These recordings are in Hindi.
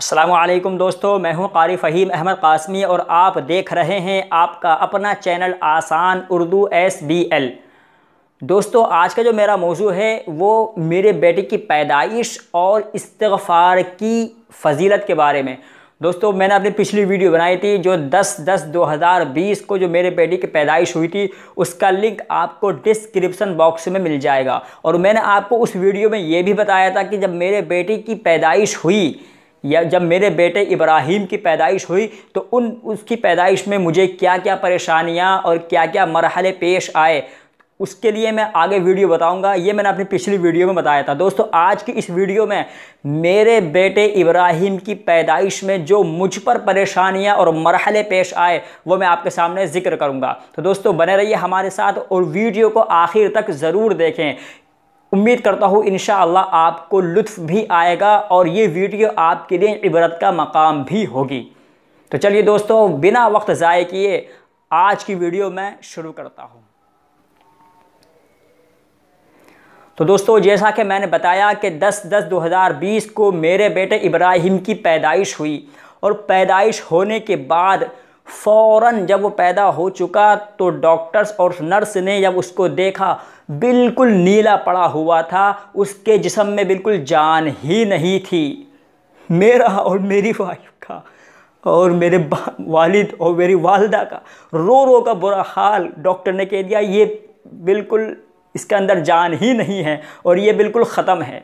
असलम दोस्तों मैं हूं कारी फ़हीम अहमद कासमी और आप देख रहे हैं आपका अपना चैनल आसान उर्दू एस बी एल दोस्तों आज का जो मेरा मौजू है वो मेरे बेटे की पैदाइश और इस्तफ़ार की फजीलत के बारे में दोस्तों मैंने अपनी पिछली वीडियो बनाई थी जो 10 हज़ार 2020 को जो मेरे बेटी की पैदाइश हुई थी उसका लिंक आपको डिस्क्रिप्शन बॉक्स में मिल जाएगा और मैंने आपको उस वीडियो में ये भी बताया था कि जब मेरे बेटी की पैदाइश हुई या जब मेरे बेटे इब्राहिम की पैदाइश हुई तो उन उसकी पैदाइश में मुझे क्या क्या परेशानियाँ और क्या क्या मरहले पेश आए उसके लिए मैं आगे वीडियो बताऊंगा ये मैंने अपनी पिछली वीडियो में बताया था दोस्तों आज की इस वीडियो में मेरे बेटे इब्राहिम की पैदाइश में जो मुझ पर परेशानियां और मरहले पेश आए वो मैं आपके सामने जिक्र करूंगा तो दोस्तों बने रहिए हमारे साथ और वीडियो को आखिर तक ज़रूर देखें उम्मीद करता हूँ इन आपको लुत्फ़ भी आएगा और ये वीडियो आपके लिए इबरत का मकाम भी होगी तो चलिए दोस्तों बिना वक्त ज़ाय किए आज की वीडियो मैं शुरू करता हूँ तो दोस्तों जैसा कि मैंने बताया कि 10 10 2020 को मेरे बेटे इब्राहिम की पैदाइश हुई और पैदाइश होने के बाद फ़ौरन जब वो पैदा हो चुका तो डॉक्टर्स और नर्स ने जब उसको देखा बिल्कुल नीला पड़ा हुआ था उसके जिसम में बिल्कुल जान ही नहीं थी मेरा और मेरी वाइफ का और मेरे वालिद और मेरी वालदा का रो रो का बुरा हाल डॉक्टर ने कह दिया ये बिल्कुल इसके अंदर जान ही नहीं है और ये बिल्कुल ख़त्म है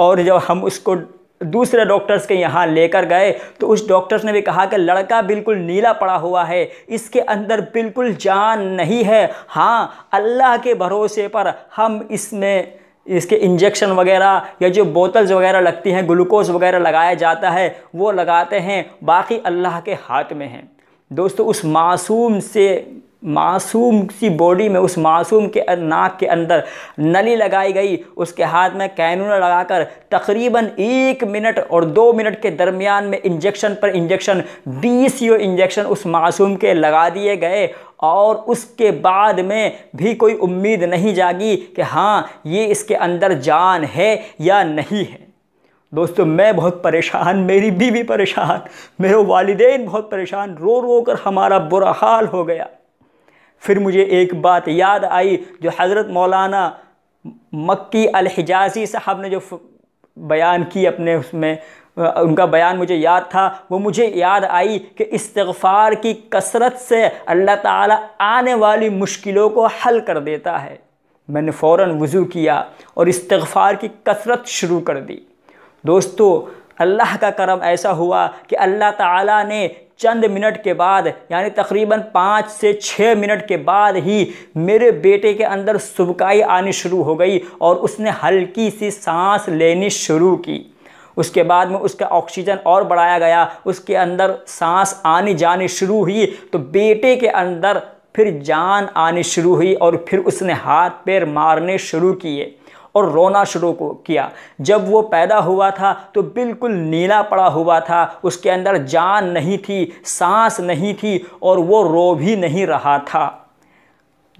और जब हम उसको दूसरे डॉक्टर्स के यहाँ लेकर गए तो उस डॉक्टर्स ने भी कहा कि लड़का बिल्कुल नीला पड़ा हुआ है इसके अंदर बिल्कुल जान नहीं है हाँ अल्लाह के भरोसे पर हम इसमें इसके इंजेक्शन वगैरह या जो बोतल्स वगैरह लगती हैं ग्लूकोज वगैरह लगाया जाता है वो लगाते हैं बाकी अल्लाह के हाथ में हैं दोस्तों उस मासूम से मासूम सी बॉडी में उस मासूम के अं-, नाक के अंदर नली लगाई गई उसके हाथ में कैनून लगाकर तकरीबन एक मिनट और दो मिनट के दरमियान में इंजेक्शन पर इंजेक्शन बीस यो इंजेक्शन उस मासूम के लगा दिए गए और उसके बाद में भी कोई उम्मीद नहीं जागी कि हाँ ये इसके अंदर जान है या नहीं है दोस्तों मैं बहुत परेशान मेरी बीवी परेशान मेरे वालदेन बहुत परेशान रो रो कर हमारा बुरा हाल हो गया फिर मुझे एक बात याद आई जो हज़रत मौलाना मक्की हिजाजी साहब ने जो बयान की अपने उसमें उनका बयान मुझे याद था वो मुझे याद आई कि इस्तफ़ार की कसरत से अल्लाह ताला आने वाली मुश्किलों को हल कर देता है मैंने फ़ौर वज़ू किया और इस्तफ़ार की कसरत शुरू कर दी दोस्तों अल्लाह का करम ऐसा हुआ कि अल्लाह ताला ने चंद मिनट के बाद यानी तकरीबन पाँच से छः मिनट के बाद ही मेरे बेटे के अंदर सुबकाई आनी शुरू हो गई और उसने हल्की सी सांस लेनी शुरू की उसके बाद में उसका ऑक्सीजन और बढ़ाया गया उसके अंदर सांस आनी जानी शुरू हुई तो बेटे के अंदर फिर जान आनी शुरू हुई और फिर उसने हाथ पैर मारने शुरू किए और रोना शुरू किया जब वो पैदा हुआ था तो बिल्कुल नीला पड़ा हुआ था उसके अंदर जान नहीं थी सांस नहीं थी और वो रो भी नहीं रहा था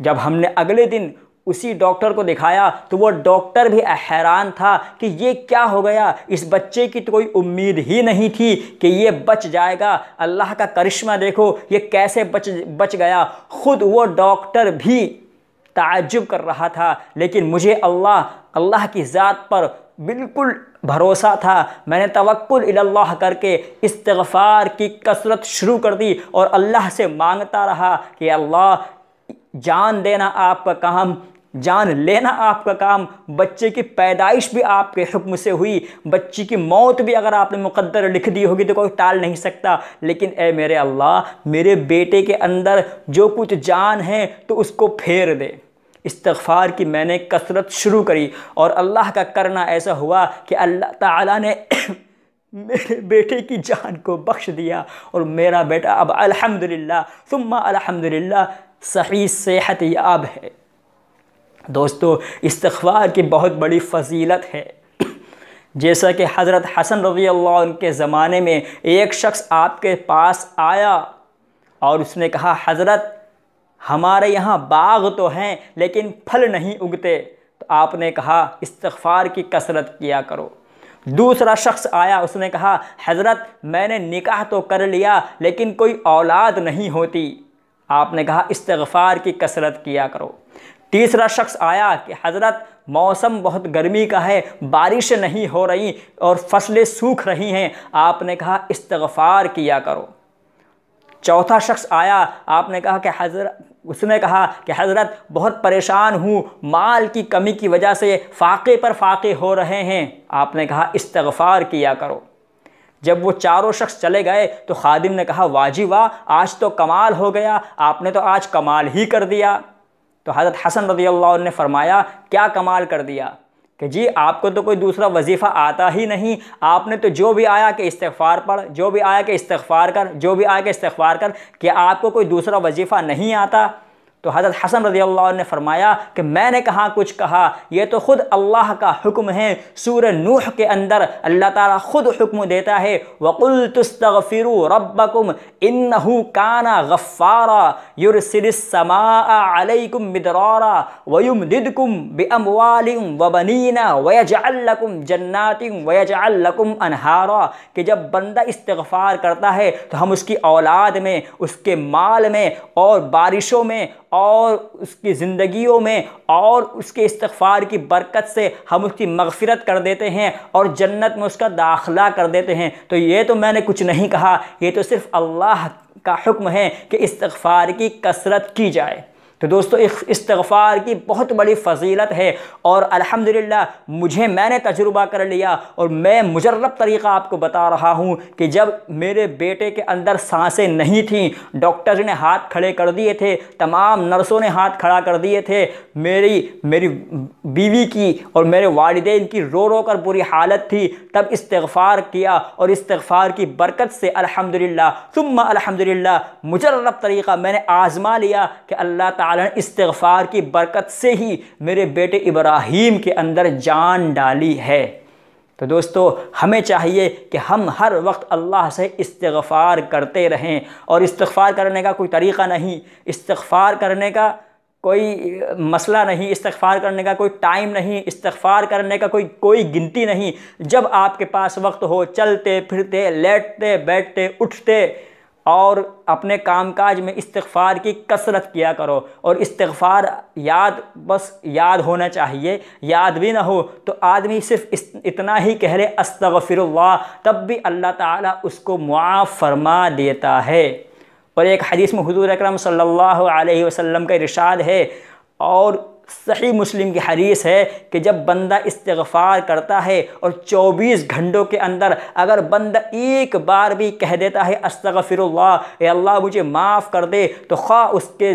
जब हमने अगले दिन उसी डॉक्टर को दिखाया तो वो डॉक्टर भी हैरान था कि ये क्या हो गया इस बच्चे की तो कोई उम्मीद ही नहीं थी कि ये बच जाएगा अल्लाह का करिश्मा देखो ये कैसे बच बच गया ख़ुद वो डॉक्टर भी ताजुब कर रहा था लेकिन मुझे अल्लाह अल्लाह की ज़ात पर बिल्कुल भरोसा था मैंने तवक्ल अल्लाह करके इस्तफ़ार की कसरत शुरू कर दी और अल्लाह से मांगता रहा कि अल्लाह जान देना आपका काम जान लेना आपका काम बच्चे की पैदाइश भी आपके हुक्म से हुई बच्ची की मौत भी अगर आपने मुकद्दर लिख दी होगी तो कोई टाल नहीं सकता लेकिन ए मेरे अल्लाह मेरे बेटे के अंदर जो कुछ जान है तो उसको फेर दे इस्तफ़ार की मैंने कसरत शुरू करी और अल्लाह का करना ऐसा हुआ कि अल्लाह ताला ने मेरे बेटे की जान को बख्श दिया और मेरा बेटा अब अल्हम्दुलिल्लाह सुम्मा अल्हम्दुलिल्लाह सही सेहत याब है दोस्तों इस्तवार की बहुत बड़ी फजीलत है जैसा कि हज़रत हसन रवी अल्लाह के ज़माने में एक शख्स आपके पास आया और उसने कहा हज़रत हमारे यहाँ बाग तो हैं लेकिन फल नहीं उगते तो आपने कहा इस्तफ़ार की कसरत किया करो दूसरा शख्स आया उसने कहा हज़रत मैंने निकाह तो कर लिया लेकिन कोई औलाद नहीं होती आपने कहा इस्तफ़ार की कसरत किया करो तीसरा शख्स आया कि हज़रत मौसम बहुत गर्मी का है बारिश नहीं हो रही और फसलें सूख रही हैं आपने कहा इस्तगफ़ार किया करो चौथा शख्स आया आपने कहा कि हज़रत उसने कहा कि हज़रत बहुत परेशान हूँ माल की कमी की वजह से फाके पर फाके हो रहे हैं आपने कहा इस्तगफ़ार किया करो जब वो चारों शख्स चले गए तो खादिम ने कहा वाजी वाह आज तो कमाल हो गया आपने तो आज कमाल ही कर दिया तो हज़रत हसन रज़ी अल्लाह ने फरमाया क्या कमाल कर दिया कि जी आपको तो कोई दूसरा वजीफ़ा आता ही नहीं आपने तो जो भी आया कि इस्तफ़ार पढ़ जो भी आया कि इस्तफ़ार कर जो भी आया कि इस्तफ़ार कर कि आपको कोई दूसरा वजीफ़ा नहीं आता तो हज़रत हसन रजी अल्लाह ने फरमाया कि मैंने कहाँ कुछ कहा यह तो ख़ुद अल्लाह का हुक्म है सूर नूह के अंदर अल्लाह ताला ख़ुद हुक्म देता है वक़ुल तस्तफ़िरु रब्बकुम इन्नहु काना गफ़ारा युरसिलसमाकुम मिदरारा वयुमदिदकुम बेअमवालिम वबनीना वयजअल्लकुम जन्नातिम वयजअल्लकुम अनहारा कि जब बंदा इस्तगफ़ार करता है तो हम उसकी औलाद में उसके माल में और बारिशों में और उसकी ज़िंदगियों में और उसके इस्तफ़ार की बरकत से हम उसकी मगफ़रत कर देते हैं और जन्नत में उसका दाखला कर देते हैं तो ये तो मैंने कुछ नहीं कहा ये तो सिर्फ़ अल्लाह का हुक्म है कि इस्तफ़ार की कसरत की जाए तो दोस्तों इस्तगफ़ार की बहुत बड़ी फजीलत है और अल्हम्दुलिल्लाह मुझे मैंने तजुर्बा कर लिया और मैं मुजरब तरीक़ा आपको बता रहा हूँ कि जब मेरे बेटे के अंदर सांसें नहीं थीं डॉक्टर ने हाथ खड़े कर दिए थे तमाम नर्सों ने हाथ खड़ा कर दिए थे मेरी मेरी बीवी की और मेरे वालदे की रो रो कर बुरी हालत थी तब इस्तफ़ार किया और इस्तफ़ार की बरकत से अल्हम्दुलिल्लाह सुम्मा अल्हम्दुलिल्लाह मुजर्रब तरीक़ा मैंने आज़मा लिया कि अल्लाह तालन इस्तफ़ार की बरकत से ही मेरे बेटे इब्राहीम के अंदर जान डाली है तो दोस्तों हमें चाहिए कि हम हर वक्त अल्लाह से इस्तफ़ार करते रहें और इस्तफ़ार करने का कोई तरीक़ा नहीं इस्तफ़ार करने का कोई मसला नहीं इस्तफ़ार करने का कोई टाइम नहीं इस्तफ़ार करने का कोई कोई गिनती नहीं जब आपके पास वक्त हो चलते फिरते लेटते बैठते उठते और अपने कामकाज में इस्तफ़ार की कसरत किया करो और इस्तफ़ार याद बस याद होना चाहिए याद भी ना हो तो आदमी सिर्फ इतना ही कह रहे अस्तगफिरुल्लाह तब भी अल्लाह ताला उसको मुआफ़ फरमा देता है और एक हदीस में हुजूर अकरम सल्लल्लाहु अलैहि वसल्लम का इरशाद है और सही मुस्लिम की हदीस है कि जब बंदा इस्तगफ़ार करता है और 24 घंटों के अंदर अगर बंदा एक बार भी कह देता है अस्तगफ़िरुल्लाह अल्लाह मुझे माफ़ कर दे तो खा उसके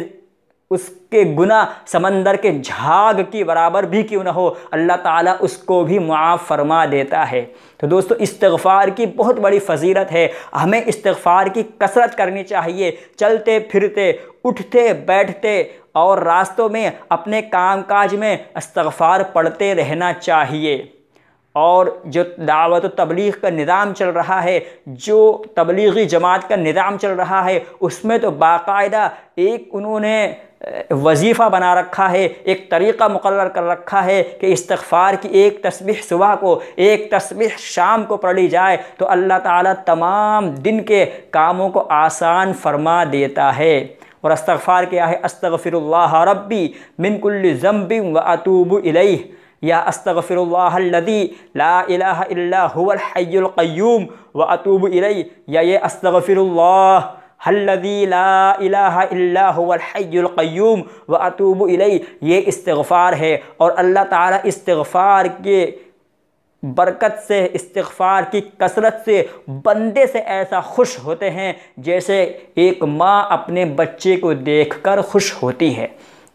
उसके गुना समंदर के झाग की बराबर भी क्यों ना हो अल्लाह ताला उसको भी मुआफ़ फरमा देता है तो दोस्तों इस्तगफ़ार की बहुत बड़ी फजीलत है हमें इस्तगफ़ार की कसरत करनी चाहिए चलते फिरते उठते बैठते और रास्तों में अपने कामकाज में इस्तफ़ार पढ़ते रहना चाहिए और जो दावत तबलीग का निज़ाम चल रहा है जो तबलीगी जमात का निज़ाम चल रहा है उसमें तो बाकायदा एक उन्होंने वजीफ़ा बना रखा है एक तरीक़ा मुकर कर रखा है कि इस्तफ़ार की एक तस्बीह सुबह को एक तस्बीह शाम को पढ़ ली जाए तो अल्लाह ताला तमाम दिन के कामों को आसान फरमा देता है और अस्तफ़ार क्या है अस्तफ़िरल्ला रब्बी मिनकुल्ल ज़म्बी व अतूब इलई या अस्तफ़िरल्लादी लाहल्लाहय्यूम व अतूब इलई या ये अस्तफ़िरल्ला हल्लदी लाहल्लाहय्यूम व अतूब इलई ये इस्तफ़ार है और अल्लाह ताला इस्तफ़ार के बरकत से इस्तफ़ार की कसरत से बंदे से ऐसा खुश होते हैं जैसे एक माँ अपने बच्चे को देखकर खुश होती है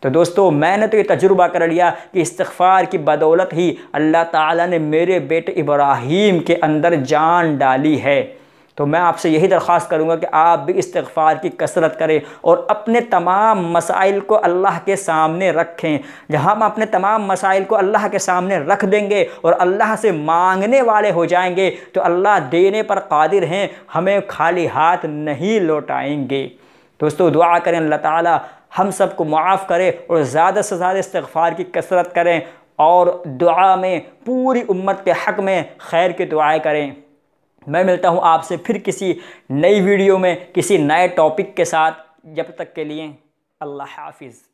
तो दोस्तों मैंने तो ये तजुर्बा कर लिया कि इस्तफ़ार की बदौलत ही अल्लाह ताला ने मेरे बेटे इब्राहिम के अंदर जान डाली है तो मैं आपसे यही दरख्वास्त करूँगा कि आप भी इस्तफ़ार की कसरत करें और अपने तमाम मसाइल को अल्लाह के सामने रखें जहाँ हम अपने तमाम मसाइल को अल्लाह के सामने रख देंगे और अल्लाह से मांगने वाले हो जाएंगे तो अल्लाह देने पर कादिर हैं हमें खाली हाथ नहीं लौटाएंगे दोस्तों दुआ करें अल्लाह ताला हम सबको माफ़ करें और ज़्यादा से ज़्यादा इस्तफ़ार की कसरत करें और दुआ में पूरी उम्मत के हक़ में खैर की दुआएँ करें मैं मिलता हूँ आपसे फिर किसी नई वीडियो में किसी नए टॉपिक के साथ जब तक के लिए अल्लाह हाफिज़